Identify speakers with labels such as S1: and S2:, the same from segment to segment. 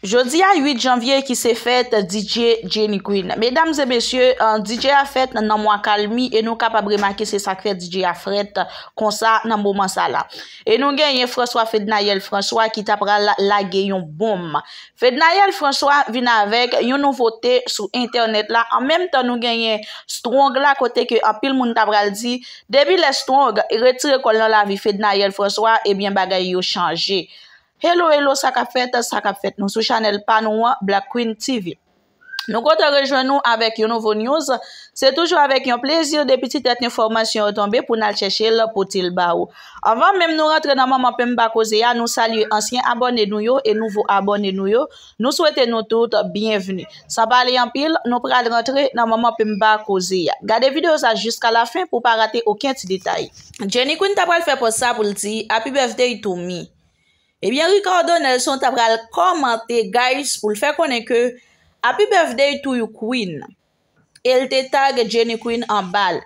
S1: Jodi a 8 janvye ki se fet DJ Jenny Queen. Medam ze besye, euh, DJ a fet nan mwa kalmi e nou kapabreman ki se sakret DJ a fret konsa nan mwoman sa la. E nou genyen François Fednayel François ki tapra la geyon bom. Fednayel François vina vek, yon nou vote sou internet la. An menm tan nou genyen Strong la kote ki apil moun tabral di. Debi la Strong, retire kol nan la vi Fednayel François, ebyen eh bagay yo chanje. Hello, hello, sakap fèt, sakap fèt, nou sou chanel Panouan Black Queen TV. Nou konta rejou nou avèk yon nouvo news, se toujou avèk yon plezyon de pitit etn informasyon otombe pou nal chèche l poutil ba ou. Avèm mèm nou rentre nan maman Pemba Kozeya, nou salye ansyen abonnen nou yo e nouvo abonnen nou yo. Nou souwete nou tout, bienveni. Sabalè yon pil, nou pral rentre nan maman Pemba Kozeya. Gade videyo sa jiska la fin pou pa ratey okyen ti detay. Jenny Queen tapal fè pos sa pou l ti, happy birthday to me. Ebyen, rikardon el son tabral komante, guys, pou l'fe konen ke, Happy Birthday to you, Queen. El te tag Jenny Queen an bal.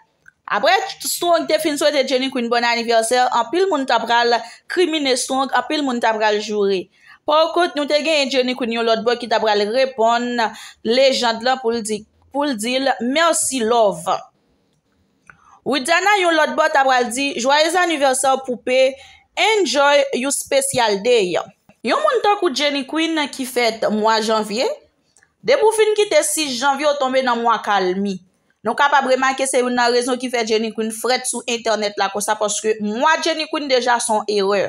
S1: Apre, strong te finso te Jenny Queen bon aniversel, an pil moun tabral krimine strong, an pil moun tabral jure. Poukout, nou te gen Jenny Queen yon lotbo ki tabral repon lejant la pou l'dil, Merci, love. Ou djana yon lotbo tabral di, Joyezi aniversel, poupé. Enjoy you special day. Yo moun tok ou Jenny Quinn ki fet mwa janvye? Debou fin ki te 6 janvye ou tombe nan mwa kalmi. Nou ka pa breman ke se yon nan rezon ki fet Jenny Quinn fret sou internet la kosa poske mwa Jenny Quinn deja son ere.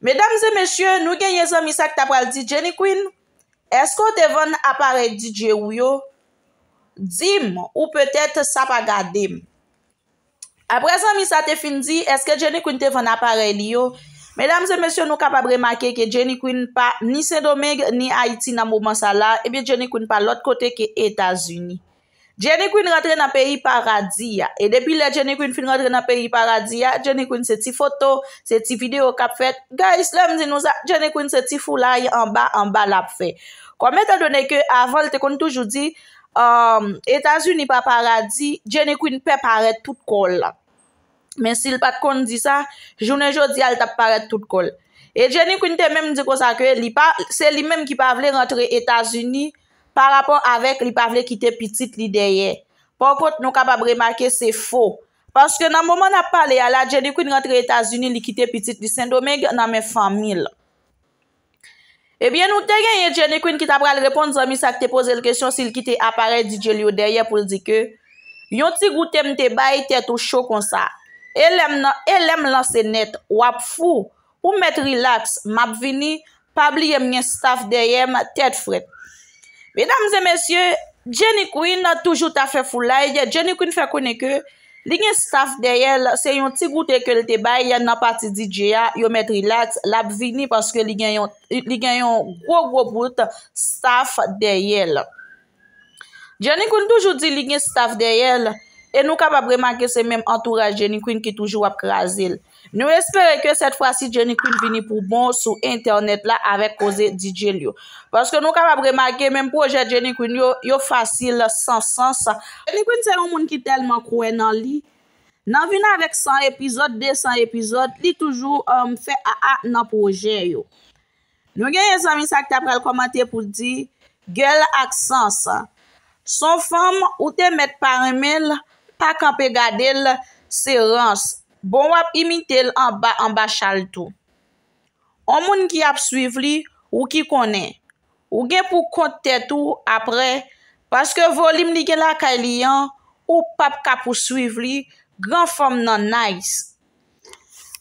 S1: Medamze mesye nou genye zon misak tapal di Jenny Quinn? Esko te van apare di dje ou yo? Dime ou petet sa pa gade mwen? apresan mi sa te fin di, eske Jenny Quinn te vana parel yo? Me lam se mesyon nou kapabre make ke Jenny Quinn pa ni Saint-Domingue ni Haiti nan mouman sa la, ebyen Jenny Quinn pa lot kote ke Etasuni. Jenny Quinn rentre nan peri paradiya, e depi le Jenny Quinn fin rentre nan peri paradiya, Jenny Quinn se ti foto, se ti video kap fet, guys, lem di nou sa, Jenny Quinn se ti fula yon ba, yon ba lap fet. Kwa me te done ke aval te kon toujou di, um, Etasuni pa paradiya, Jenny Quinn pe parel tout kol la. Men si l pat kon di sa, jounen jo di al tap paret tout kol. E Jenny Quinn te menm di konsa ke li pa, se li menm ki pa vle rentre Etasuni pa rapon avek li pa vle kite pitit li deye. Ponkot nou kapab remake se fo. Paske nan mouman ap pale ala, Jenny Quinn rentre Etasuni li kite pitit li sendome gen nan men famil. E bien nou te gen Jenny Quinn ki tap pral repon zami sa ki te pose l kesyon si li kite aparet di jeli ou deye pou li di ke yon ti goutem te bayi tet ou chokonsa. Elem lan se net, wap fou, ou met rilaks, map vini, pabli yon staf deyem, tet fred. Bedamze mesye, jenikou yon nan toujou tafe fulay, jenikou nfe koneke, li gen staf deyel se yon ti goute ke lte bay, yon nan pati di djiya, yo met rilaks, lap vini, paske li gen yon go go bout, staf deyel. Jenikou n toujou di li gen staf deyel, E nou kap ap remage se menm entouraj Jenny Quinn ki toujou ap krasil. Nou espere ke set fwa si Jenny Quinn vini pou bon sou internet la avek koze DJ li yo. Paske nou kap ap remage menm proje Jenny Quinn yo fasil san san san. Jenny Quinn se yon moun ki telman kouen nan li. Nan vina vek 100 epizod, 200 epizod, li toujou fè a a nan proje yo. Nou genye san mi sa ki te apre l komante pou di, Gye l ak san san. San fam ou te met parmen la, pa kanpe gade l se rans, bon wap imite l anba chal tou. On moun ki ap suiv li, ou ki konen, ou gen pou konte tou apre, paske volim li gen la kaliyan, ou pap kap pou suiv li, gran fom nan nais.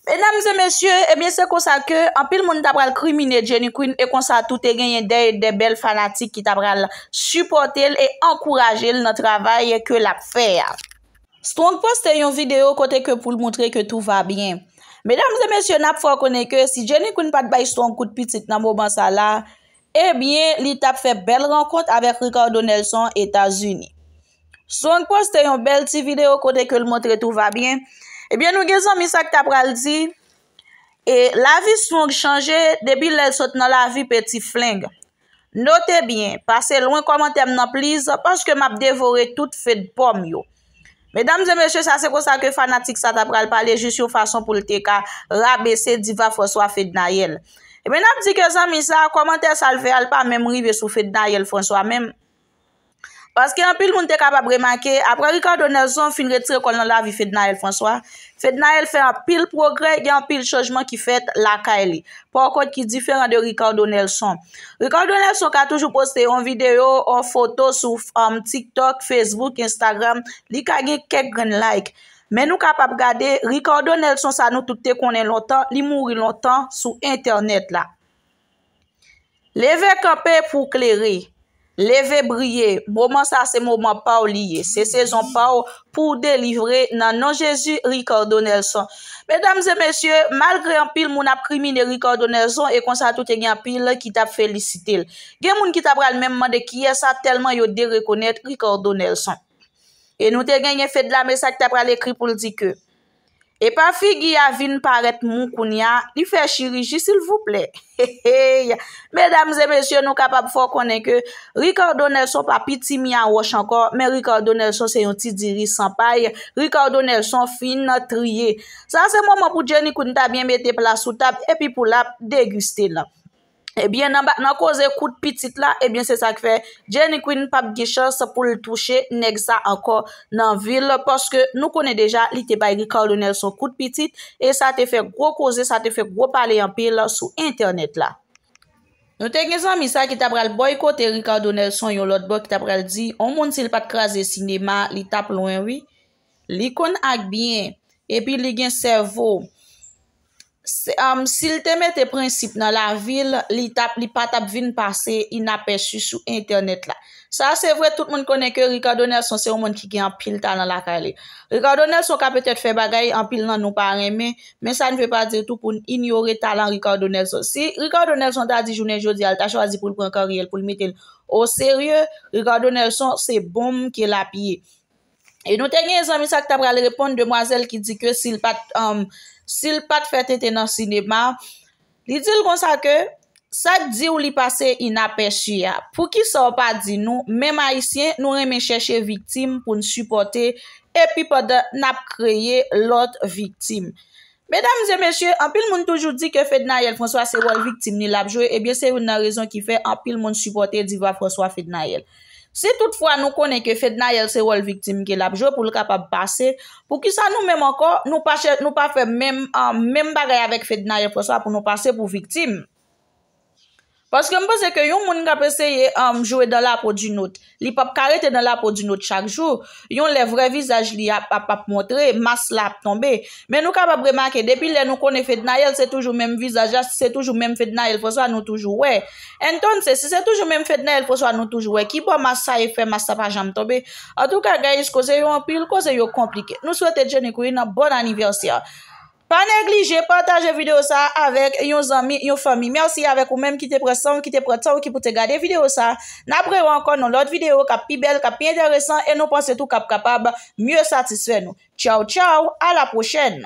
S1: Menamze mesye, ebyen se konsa ke, anpil moun tabral krimine Jenny Quinn, e konsa tou te genye dey de bel fanatik ki tabral suportel e ankurajel nan travay e ke lap fey av. Strong Post te yon videyo kote ke pou l moutre ke tou va bien. Medam zemes yon ap fwa kone ke si jenikoun pat bayi strong kout pitit nan mou bansala, e eh bien li tap fe bel rangkont avek Ricardo Nelson, Etats-Unis. Strong Post te yon bel ti videyo kote ke l moutre tou va bien. E bien nou gezon misak tap ral di, e la vi strong chanje, debi l el sot nan la vi peti fling. Note bien, pase lwen koman tem nan pliz, apans ke map devore tout fet bom yo. Mesdames et messieurs, sa se kon sa ke fanatik sa ta pral pale jis yo fason pou lte ka rabe se diva François Fednayel. Men ap di ke zan misa, komante sa l fe al pa memri ve sou Fednayel François mem. Paske yon pil moun te kapab remanke, apre Ricardo Nelson finre tre kol nan la vi Fednael François. Fednael fe yon pil progre, yon pil chajman ki fet laka e li. Po akot ki diferan de Ricardo Nelson. Ricardo Nelson ka toujou poste yon video, yon foto sou um, TikTok, Facebook, Instagram, li kage kek gren like. Men nou kapab gade, Ricardo Nelson sa nou toute konen lontan, li mouri lontan sou internet la. Leve kapè pou kleri. Leve briye, mouman sa se mouman pa ou liye, se se zon pa ou pou delivre nan nan Jezu Ricardo Nelson. Medamze, mesye, malgre an pil moun ap krimine Ricardo Nelson e konsa toute gen an pil ki tap felicitil. Gen moun ki tap pral memman de kiye sa telman yo direkonet Ricardo Nelson. E nou te gen gen fed la me sa ki tap pral ekri pou l dike. E pa fi gya vin paret moun koun ya, li fe chiriji sil vouple. Medams e mensyon nou kapap fok konen ke, rikardou nel son pa pi ti mi an wosh ankor, men rikardou nel son se yon ti diri san paye, rikardou nel son fin triye. San se mouman pou jenikoun ta bien mette plas sou tap, epi pou lap deguste lak. Ebyen nan koze kout pitit la, ebyen se sa kfe, Jenny Quinn, pap Gishan se pou li touche, neg sa anko nan vil. Poske nou kone deja li te bayri Carl Donelson kout pitit, e sa te fe gro koze, sa te fe gro pale yon pi la sou internet la. Nou te gen sa misa ki tabral boykote Carl Donelson yon lotbo ki tabral di, on moun se li pat kraze sinema, li tap lwenwi, li kon akbyen, epi li gen servo. S'il te met te prinsip nan la vil, li patap vin pase inapes su sou internet la. Sa, se vwè, tout moun konen ke Ricardo Nelson se yon moun ki ki anpil talan la kalè. Ricardo Nelson ka petè fè bagay anpil nan nou parèmè, men sa nwè pa dire tou pou n'ignore talan Ricardo Nelson. Si Ricardo Nelson ta di jounen jodi, al ta chwazi pou l'prenkari el pou l'mite l'o seryè, Ricardo Nelson se bom ki l'apiyè. E nou tenye zami sa ki ta prale reponde demwazel ki di ke sil pat fete tenan um, sinema, li dil kon sa ke sa di ou li pase in apeshi ya. Pou ki sa ou pa di nou, men maisyen nou remen cheshe viktim pou n supporte epi poda nap kreye lot viktim. Medam zemeshe, an pil moun toujou di ke Fednayel François se wol viktim ni lap jwe, ebyen eh se ou nan rezon ki fe an pil moun supporte diva François Fednayel. Se toutfwa nou konen ke Fednayel se wol viktim ke labjou pou l ka pa pase, pou ki sa nou menm ankon nou pa fe menm bagay avèk Fednayel pou sa pou nou pase pou viktim. Paske m posè ke yon moun nga peseye um, jouè dan la pou di nou t, li pap karete dan la pou di nou t chak jou, yon le vre vizaj li ap ap ap montre, mas lap tombe. Men nou ka pa bremanke, depi le nou konè fèd nan yel, se toujou men vizaj, se toujou men fèd nan yel, fòswa nou toujou wè. Enton se, se toujou men fèd nan yel, fòswa nou toujou wè, ki bo mas sa e fè, mas sa pa jam tombe. An tou ka gayis kose yo anpil, kose yo komplike. Nou souwete djeni kouye nan bon aniversya. Pa neglije, pataje video sa avèk yon zami, yon fami. Mersi avèk ou mèm ki te pretsan ou ki te pretsan ou ki pou te gade video sa. Napre ou ankon nou lot video ka pi bel, ka pi interesan e nou panse tou kap kapab myè satisfe nou. Tchau, tchau, a la pochèn.